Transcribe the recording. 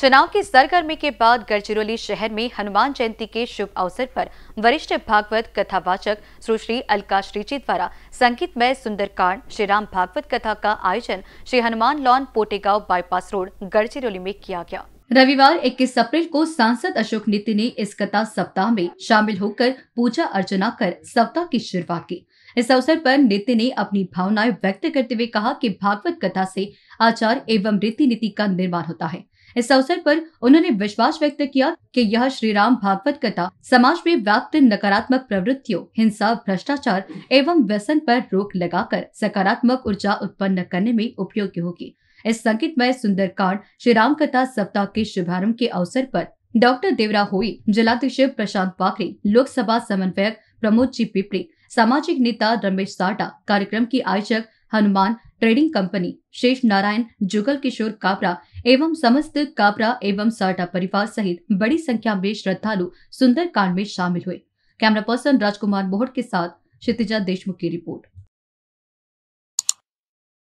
चुनाव की सरगर्मी के बाद गढ़चिरौली शहर में हनुमान जयंती के शुभ अवसर पर वरिष्ठ भागवत कथावाचक सुश्री अलका श्रीजी द्वारा संगीतमय सुंदरकांड श्री राम भागवत कथा का आयोजन Shri Hanuman lawn Potegaon bypass road Gadchiroli में किया गया रविवार 21 अप्रैल को सांसद अशोक नीति ने इस कथा सप्ताह में शामिल होकर पूजा अर्चना कर सप्ताह की शुरुआत की इस अवसर पर नित्य ने अपनी भावनाएं व्यक्त करते हुए कहा कि भागवत कथा से आचार एवं रीति नीति का निर्माण होता है इस अवसर पर उन्होंने विश्वास व्यक्त किया कि यह श्री राम भागवत कथा समाज में व्याप्त नकारात्मक प्रवृत्तियों हिंसा भ्रष्टाचार एवं व्यसन पर रोक लगाकर सकारात्मक ऊर्जा उत्पन्न करने में उपयोगी होगी इस सुंदर सुंदरकांड श्री राम कथा सप्ताह के शुभारंभ के अवसर पर डॉक्टर देवरा होई जिलाध्यक्ष प्रशांत पाखरी लोकसभा समन्वयक प्रमोद जी पिपरी सामाजिक नेता रमेश साटा कार्यक्रम की आयोजक हनुमान ट्रेडिंग कंपनी शेष नारायण जुगल किशोर कापरा एवं समस्त काबरा एवं साटा परिवार सहित बड़ी संख्या में श्रद्धालु सुंदर कांड में शामिल हुए कैमरा पर्सन राजकुमार मोहट के साथ क्षितिजा देशमुख की रिपोर्ट